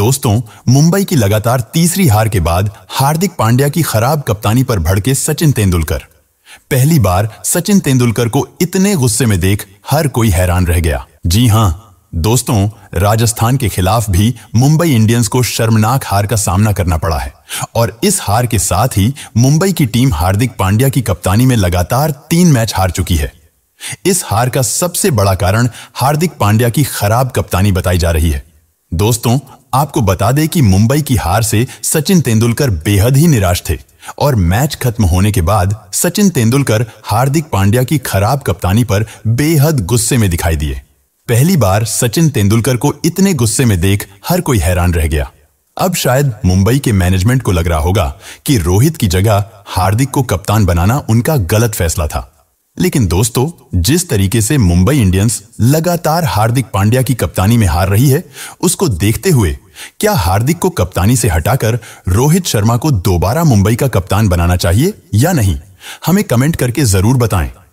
दोस्तों मुंबई की लगातार तीसरी हार के बाद हार्दिक पांड्या की खराब कप्तानी पर भड़के सचिन तेंदुलकर पहली बार सचिन तेंदुलकर को इतने गुस्से में देख हर कोई हैरान रह गया जी हाँ दोस्तों राजस्थान के खिलाफ भी मुंबई इंडियंस को शर्मनाक हार का सामना करना पड़ा है और इस हार के साथ ही मुंबई की टीम हार्दिक पांड्या की कप्तानी में लगातार तीन मैच हार चुकी है इस हार का सबसे बड़ा कारण हार्दिक पांड्या की खराब कप्तानी बताई जा रही है दोस्तों आपको बता दें कि मुंबई की हार से सचिन तेंदुलकर बेहद ही निराश थे और मैच खत्म होने के बाद सचिन तेंदुलकर हार्दिक पांड्या की खराब कप्तानी पर बेहद गुस्से में दिखाई दिए पहली बार सचिन तेंदुलकर को इतने गुस्से में देख हर कोई हैरान रह गया अब शायद मुंबई के मैनेजमेंट को लग रहा होगा कि रोहित की जगह हार्दिक को कप्तान बनाना उनका गलत फैसला था लेकिन दोस्तों जिस तरीके से मुंबई इंडियंस लगातार हार्दिक पांड्या की कप्तानी में हार रही है उसको देखते हुए क्या हार्दिक को कप्तानी से हटाकर रोहित शर्मा को दोबारा मुंबई का कप्तान बनाना चाहिए या नहीं हमें कमेंट करके जरूर बताएं